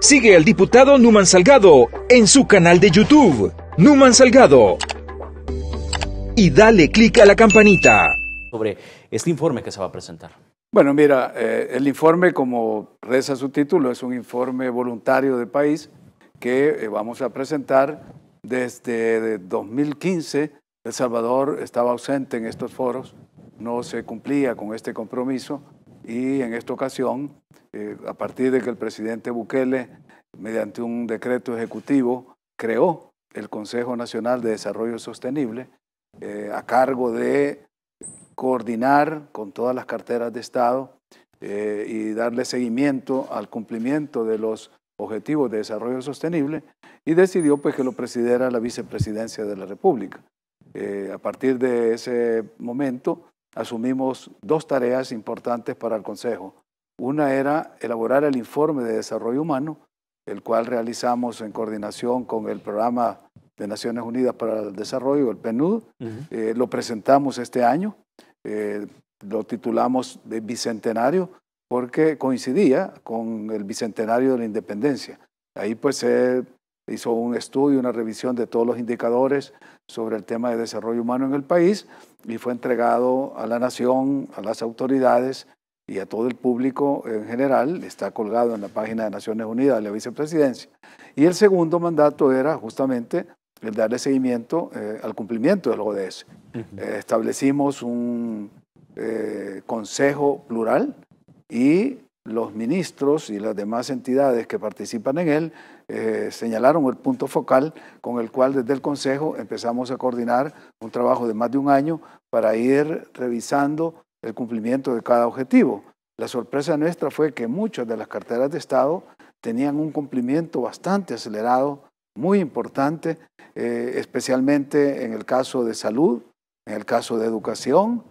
Sigue al diputado Numan Salgado en su canal de YouTube, Numan Salgado. Y dale clic a la campanita. Sobre este informe que se va a presentar. Bueno, mira, eh, el informe, como reza su título, es un informe voluntario de país que eh, vamos a presentar desde 2015. El Salvador estaba ausente en estos foros, no se cumplía con este compromiso y en esta ocasión, eh, a partir de que el presidente Bukele, mediante un decreto ejecutivo, creó el Consejo Nacional de Desarrollo Sostenible, eh, a cargo de coordinar con todas las carteras de Estado eh, y darle seguimiento al cumplimiento de los objetivos de desarrollo sostenible y decidió pues que lo presidiera la vicepresidencia de la República. a partir de ese momento asumimos dos tareas importantes para el Consejo. Una era elaborar el informe de desarrollo humano, el cual realizamos en coordinación con el programa de Naciones Unidas para el Desarrollo, el PNUD. Eh, lo presentamos este año, eh, lo titulamos de Bicentenario porque coincidía con el Bicentenario de la Independencia. Ahí pues se hizo un estudio, una revisión de todos los indicadores sobre el tema de desarrollo humano en el país y fue entregado a la nación, a las autoridades y a todo el público en general. Está colgado en la página de Naciones Unidas la vicepresidencia. Y el segundo mandato era justamente el darle seguimiento eh, al cumplimiento del ODS. Eh, establecimos un eh, consejo plural y los ministros y las demás entidades que participan en él eh, señalaron el punto focal con el cual desde el Consejo empezamos a coordinar un trabajo de más de un año para ir revisando el cumplimiento de cada objetivo. La sorpresa nuestra fue que muchas de las carteras de Estado tenían un cumplimiento bastante acelerado, muy importante, eh, especialmente en el caso de salud, en el caso de educación,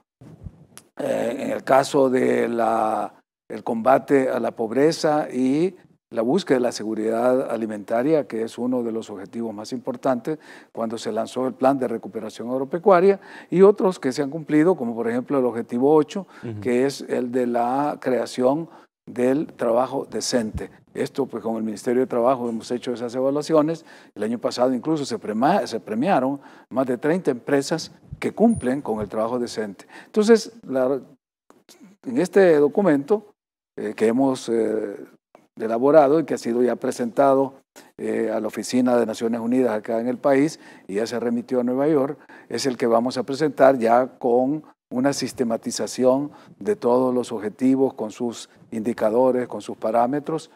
eh, en el caso de la el combate a la pobreza y la búsqueda de la seguridad alimentaria, que es uno de los objetivos más importantes cuando se lanzó el Plan de Recuperación Agropecuaria, y otros que se han cumplido, como por ejemplo el objetivo 8, que es el de la creación del trabajo decente. Esto, pues con el Ministerio de Trabajo hemos hecho esas evaluaciones. El año pasado incluso se, se premiaron más de 30 empresas que cumplen con el trabajo decente. Entonces, en este documento eh, que hemos eh, elaborado y que ha sido ya presentado eh, a la Oficina de Naciones Unidas acá en el país y ya se remitió a Nueva York, es el que vamos a presentar ya con una sistematización de todos los objetivos con sus indicadores, con sus parámetros.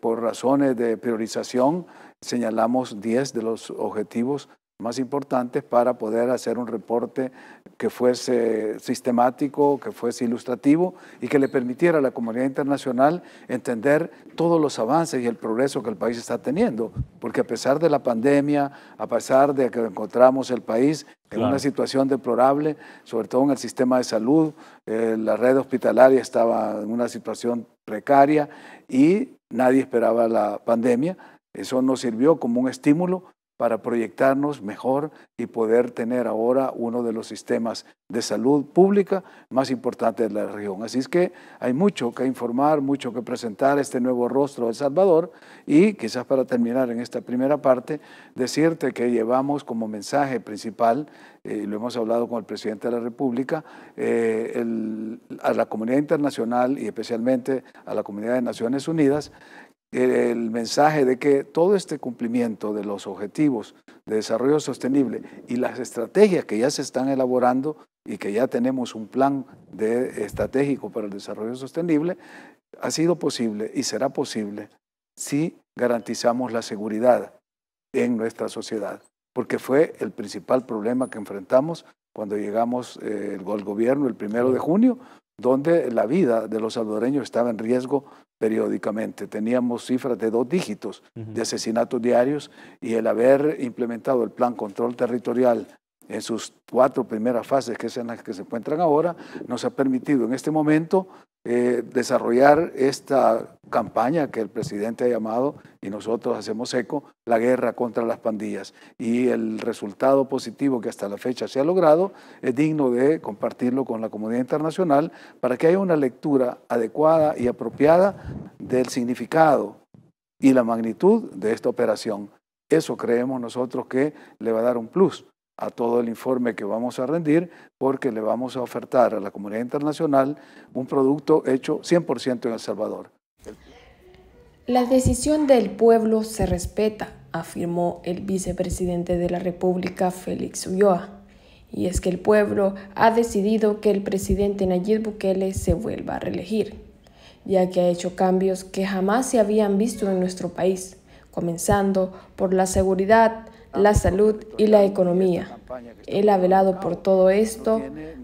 por razones de priorización, señalamos 10 de los objetivos más importantes para poder hacer un reporte que fuese sistemático, que fuese ilustrativo y que le permitiera a la comunidad internacional entender todos los avances y el progreso que el país está teniendo. Porque a pesar de la pandemia, a pesar de que encontramos el país en una situación deplorable, sobre todo en el sistema de salud, eh, la red hospitalaria estaba en una situación precaria y nadie esperaba la pandemia. Eso nos sirvió como un estímulo para proyectarnos mejor y poder tener ahora uno de los sistemas de salud pública más importantes de la región. Así es que hay mucho que informar, mucho que presentar este nuevo rostro de Salvador y quizás para terminar en esta primera parte, decirte que llevamos como mensaje principal, eh, y lo hemos hablado con el presidente de la República, eh, a la comunidad internacional y especialmente a la comunidad de Naciones Unidas, el mensaje de que todo este cumplimiento de los objetivos de desarrollo sostenible y las estrategias que ya se están elaborando y que ya tenemos un plan estratégico para el desarrollo sostenible, ha sido posible y será posible si garantizamos la seguridad en nuestra sociedad, porque fue el principal problema que enfrentamos cuando llegamos al eh, el, gobierno el primero de junio, donde la vida de los salvadoreños estaba en riesgo periódicamente. Teníamos cifras de dos dígitos de asesinatos diarios y el haber implementado el plan control territorial en sus cuatro primeras fases, que es en las que se encuentran ahora, nos ha permitido en este momento eh, desarrollar esta campaña que el presidente ha llamado, y nosotros hacemos eco, la guerra contra las pandillas. Y el resultado positivo que hasta la fecha se ha logrado es digno de compartirlo con la comunidad internacional para que haya una lectura adecuada y apropiada del significado y la magnitud de esta operación. Eso creemos nosotros que le va a dar un plus a todo el informe que vamos a rendir porque le vamos a ofertar a la comunidad internacional un producto hecho 100% en El Salvador. La decisión del pueblo se respeta, afirmó el vicepresidente de la República, Félix Ulloa. Y es que el pueblo ha decidido que el presidente Nayib Bukele se vuelva a reelegir, ya que ha hecho cambios que jamás se habían visto en nuestro país, comenzando por la seguridad, la salud y la economía. Él ha velado por todo esto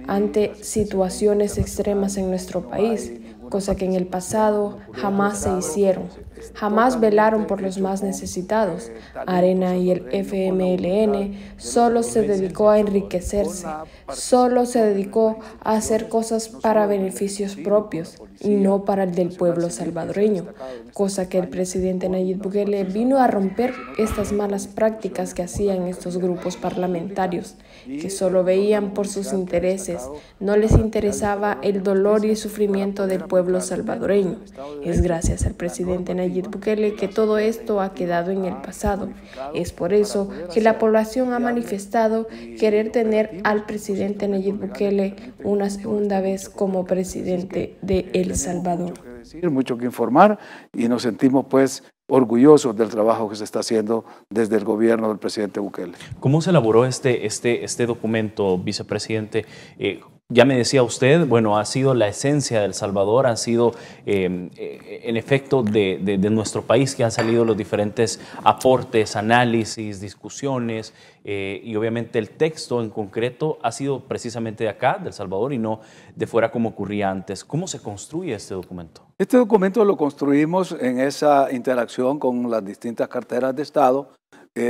ante situaciones extremas en nuestro país, cosa que en el pasado jamás se hicieron jamás velaron por los más necesitados. Eh, Arena y el FMLN solo se dedicó a enriquecerse, solo se dedicó a hacer cosas para beneficios propios y no para el del pueblo salvadoreño, cosa que el presidente Nayib Bukele vino a romper estas malas prácticas que hacían estos grupos parlamentarios, que solo veían por sus intereses, no les interesaba el dolor y sufrimiento del pueblo salvadoreño. Es gracias al presidente Nayib Nayib Bukele que todo esto ha quedado en el pasado. Es por eso que la población ha manifestado querer tener al presidente Nayib Bukele una segunda vez como presidente de El Salvador. Mucho que mucho que informar y nos sentimos pues orgullosos del trabajo que se está haciendo desde el gobierno del presidente Bukele. ¿Cómo se elaboró este, este, este documento, vicepresidente? Eh, ya me decía usted, bueno, ha sido la esencia del Salvador, ha sido eh, eh, en efecto de, nuestro país que han salido los diferentes aportes, análisis, discusiones eh, y obviamente el texto en concreto ha sido precisamente de acá, del Salvador y no de fuera como ocurría antes. ¿Cómo se construye este documento? Este documento lo construimos en esa interacción con las distintas carteras de Estado.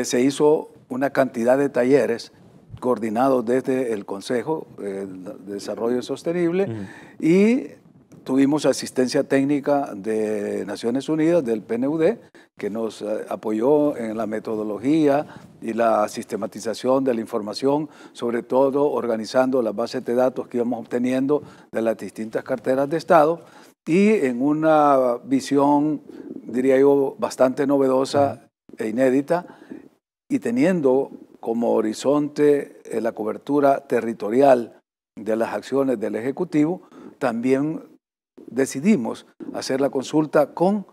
se hizo una cantidad de talleres coordinado desde el Consejo eh, de Desarrollo Sostenible y tuvimos asistencia técnica de Naciones Unidas, del PNUD, que nos eh, apoyó en la metodología y la sistematización de la información, sobre todo organizando las bases de datos que íbamos obteniendo de las distintas carteras de Estado y en una visión, diría yo, bastante novedosa e inédita y teniendo como horizonte eh, la cobertura territorial de las acciones del Ejecutivo, también decidimos hacer la consulta con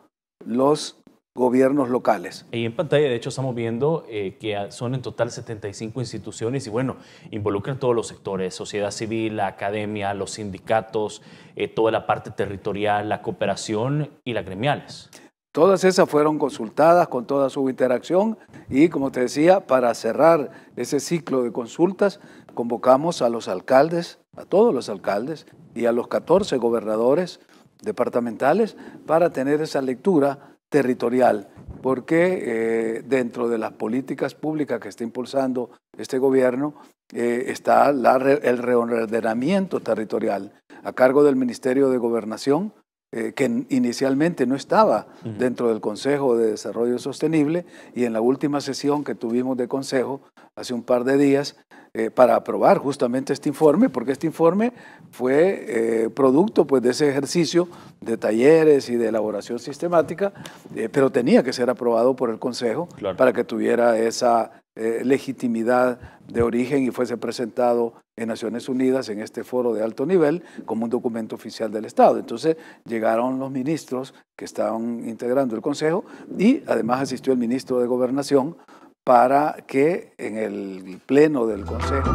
los gobiernos locales. Y en pantalla, de hecho, estamos viendo eh, que son en total 75 instituciones y bueno, involucran todos los sectores, sociedad civil, la academia, los sindicatos, eh, toda la parte territorial, la cooperación y las gremiales. Todas esas fueron consultadas con toda su interacción y, como te decía, para cerrar ese ciclo de consultas, convocamos a los alcaldes, a todos los alcaldes y a los 14 gobernadores departamentales para tener esa lectura territorial, porque eh, dentro de las políticas públicas que está impulsando este gobierno eh, está el reordenamiento territorial a cargo del Ministerio de Gobernación eh, que inicialmente no estaba dentro del Consejo de Desarrollo Sostenible y en la última sesión que tuvimos de Consejo hace un par de días eh, para aprobar justamente este informe, porque este informe fue eh, producto pues, de ese ejercicio de talleres y de elaboración sistemática, pero tenía que ser aprobado por el Consejo para que tuviera esa eh, legitimidad de origen y fuese presentado en Naciones Unidas en este foro de alto nivel como un documento oficial del Estado. Entonces llegaron los ministros que estaban integrando el Consejo y además asistió el ministro de Gobernación para que en el pleno del Consejo...